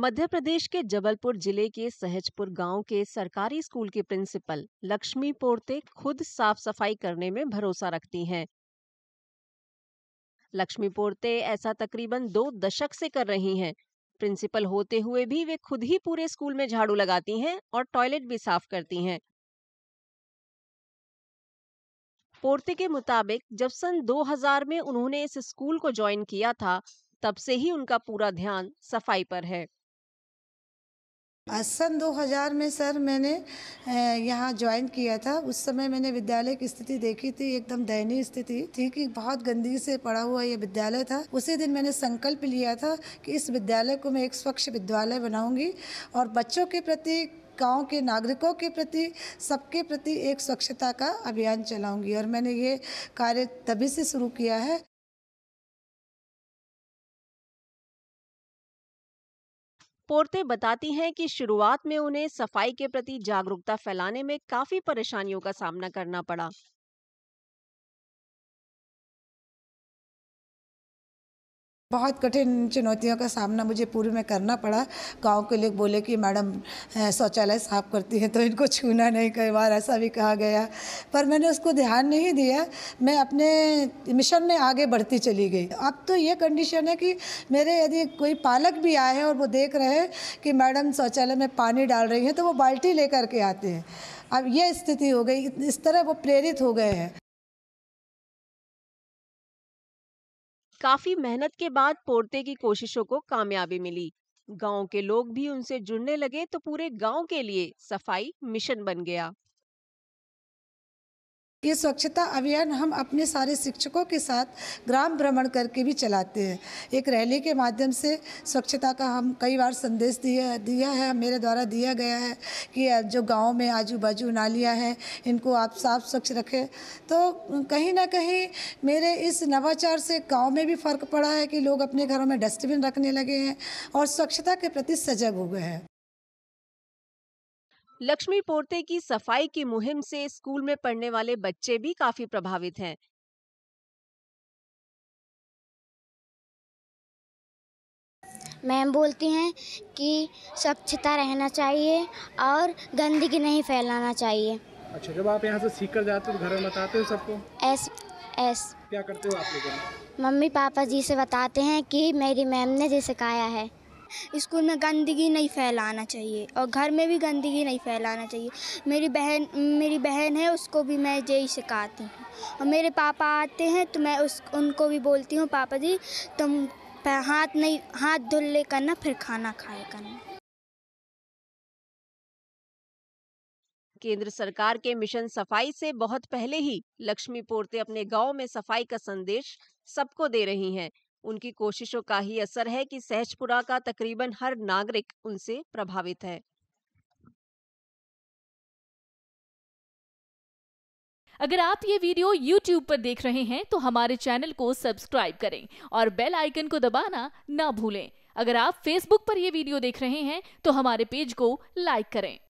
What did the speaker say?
मध्य प्रदेश के जबलपुर जिले के सहजपुर गांव के सरकारी स्कूल की प्रिंसिपल लक्ष्मी पोर्ते खुद साफ सफाई करने में भरोसा रखती हैं लक्ष्मी पोर्ते ऐसा तकरीबन दो दशक से कर रही हैं प्रिंसिपल होते हुए भी वे खुद ही पूरे स्कूल में झाड़ू लगाती हैं और टॉयलेट भी साफ करती हैं पोर्ते के मुताबिक जब सन 2000 में उन्होंने इस स्कूल को ज्वाइन किया था तब से ही उनका पूरा ध्यान सफाई पर है सन 2000 में सर मैंने यहाँ ज्वाइन किया था उस समय मैंने विद्यालय की स्थिति देखी थी एकदम दयनीय स्थिति थी कि बहुत गंदगी से पड़ा हुआ यह विद्यालय था उसी दिन मैंने संकल्प लिया था कि इस विद्यालय को मैं एक स्वच्छ विद्यालय बनाऊंगी और बच्चों के प्रति गांव के नागरिकों के प्रति सबके प्रति एक स्वच्छता का अभियान चलाऊँगी और मैंने ये कार्य तभी से शुरू किया है पोर्ते बताती हैं कि शुरुआत में उन्हें सफाई के प्रति जागरूकता फैलाने में काफी परेशानियों का सामना करना पड़ा बहुत कठिन चुनौतियों का सामना मुझे पूर्व में करना पड़ा गांव के लोग बोले कि मैडम शौचालय साफ करती हैं तो इनको छूना नहीं कई बार ऐसा भी कहा गया पर मैंने उसको ध्यान नहीं दिया मैं अपने मिशन में आगे बढ़ती चली गई अब तो ये कंडीशन है कि मेरे यदि कोई पालक भी आए हैं और वो देख रहे हैं कि मैडम शौचालय में पानी डाल रही हैं तो वो बाल्टी ले करके आते हैं अब ये स्थिति हो गई इस तरह वो प्रेरित हो गए हैं काफी मेहनत के बाद पोर्ते की कोशिशों को कामयाबी मिली गांव के लोग भी उनसे जुड़ने लगे तो पूरे गांव के लिए सफाई मिशन बन गया ये स्वच्छता अभियान हम अपने सारे शिक्षकों के साथ ग्राम भ्रमण करके भी चलाते हैं एक रैली के माध्यम से स्वच्छता का हम कई बार संदेश दिया दिया है मेरे द्वारा दिया गया है कि जो गांव में आजू बाजू नालियां हैं इनको आप साफ स्वच्छ रखें तो कहीं ना कहीं मेरे इस नवाचार से गाँव में भी फ़र्क पड़ा है कि लोग अपने घरों में डस्टबिन रखने लगे हैं और स्वच्छता के प्रति सजग हो गए हैं लक्ष्मी पोर्ते की सफाई की मुहिम से स्कूल में पढ़ने वाले बच्चे भी काफी प्रभावित हैं मैम बोलती हैं कि स्वच्छता रहना चाहिए और गंदगी नहीं फैलाना चाहिए अच्छा जब आप यहाँ से सीख कर जाते हो तो घर में बताते हो सबको एस एस क्या करते हो आप लोग मम्मी पापा जी से बताते हैं कि मेरी मैम ने जैसे सिखाया है स्कूल में गंदगी नहीं फैलाना चाहिए और घर में भी गंदगी नहीं फैलाना चाहिए मेरी बहन मेरी बहन है उसको भी मैं यही सिखाती हूँ और मेरे पापा आते हैं तो मैं उस उनको भी बोलती हूँ पापा जी तुम हाथ नहीं हाथ धुल ले करना फिर खाना खाए करना केंद्र सरकार के मिशन सफाई से बहुत पहले ही लक्ष्मी पोर्ते अपने गांव में सफाई का संदेश सबको दे रही हैं उनकी कोशिशों का ही असर है कि सहजपुरा का तकरीबन हर नागरिक उनसे प्रभावित है अगर आप ये वीडियो YouTube पर देख रहे हैं तो हमारे चैनल को सब्सक्राइब करें और बेल आइकन को दबाना ना भूलें अगर आप Facebook पर यह वीडियो देख रहे हैं तो हमारे पेज को लाइक करें